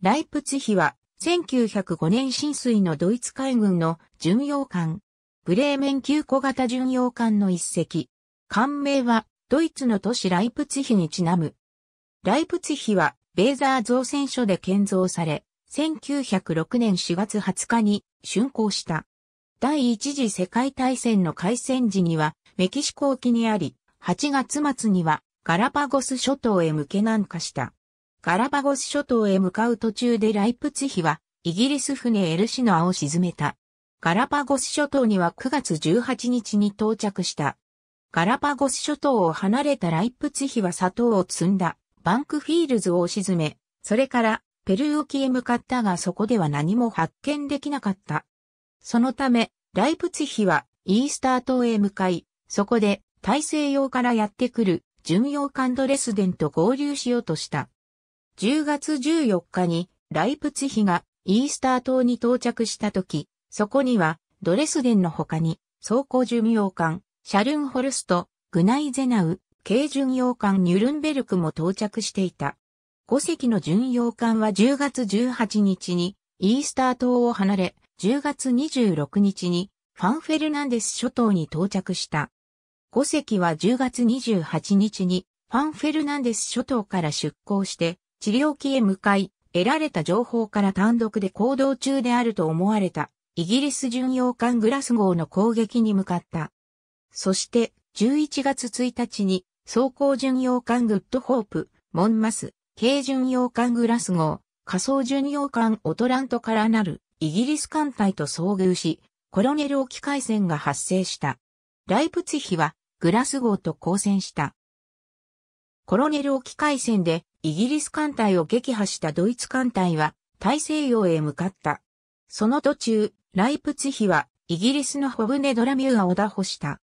ライプツヒは、1905年浸水のドイツ海軍の巡洋艦、ブレーメン級小型巡洋艦の一隻。艦名は、ドイツの都市ライプツヒにちなむ。ライプツヒは、ベーザー造船所で建造され、1906年4月20日に竣工した。第一次世界大戦の開戦時にはメキシコ沖にあり、8月末にはガラパゴス諸島へ向け南下した。ガラパゴス諸島へ向かう途中でライプツヒは、イギリス船エルシノアを沈めた。ガラパゴス諸島には9月18日に到着した。ガラパゴス諸島を離れたライプツヒは砂糖を積んだ、バンクフィールズを沈め、それからペルー沖へ向かったがそこでは何も発見できなかった。そのため、ライプツヒはイースター島へ向かい、そこで大西洋からやってくる巡洋艦ドレスデンと合流しようとした。10月14日にライプツヒがイースター島に到着した時、そこにはドレスデンの他に装甲巡洋艦、シャルンホルスト、グナイゼナウ、軽巡洋艦ニュルンベルクも到着していた。5隻の巡洋艦は10月18日にイースター島を離れ、10月26日にファンフェルナンデス諸島に到着した。5隻は10月28日にファンフェルナンデス諸島から出港して治療機へ向かい、得られた情報から単独で行動中であると思われた、イギリス巡洋艦グラス号の攻撃に向かった。そして、11月1日に、装甲巡洋艦グッドホープ、モンマス、軽巡洋艦グラス号、仮想巡洋艦オトラントからなるイギリス艦隊と遭遇し、コロネル沖海戦が発生した。ライプツヒはグラス号と交戦した。コロネル沖海戦でイギリス艦隊を撃破したドイツ艦隊は大西洋へ向かった。その途中、ライプツヒはイギリスのホブネドラミューアを打破した。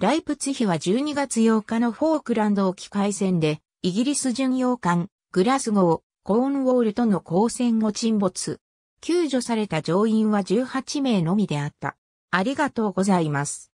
ライプツヒは12月8日のフォークランド沖海戦でイギリス巡洋艦グラスゴー、コーンウォールとの交戦後沈没。救助された乗員は18名のみであった。ありがとうございます。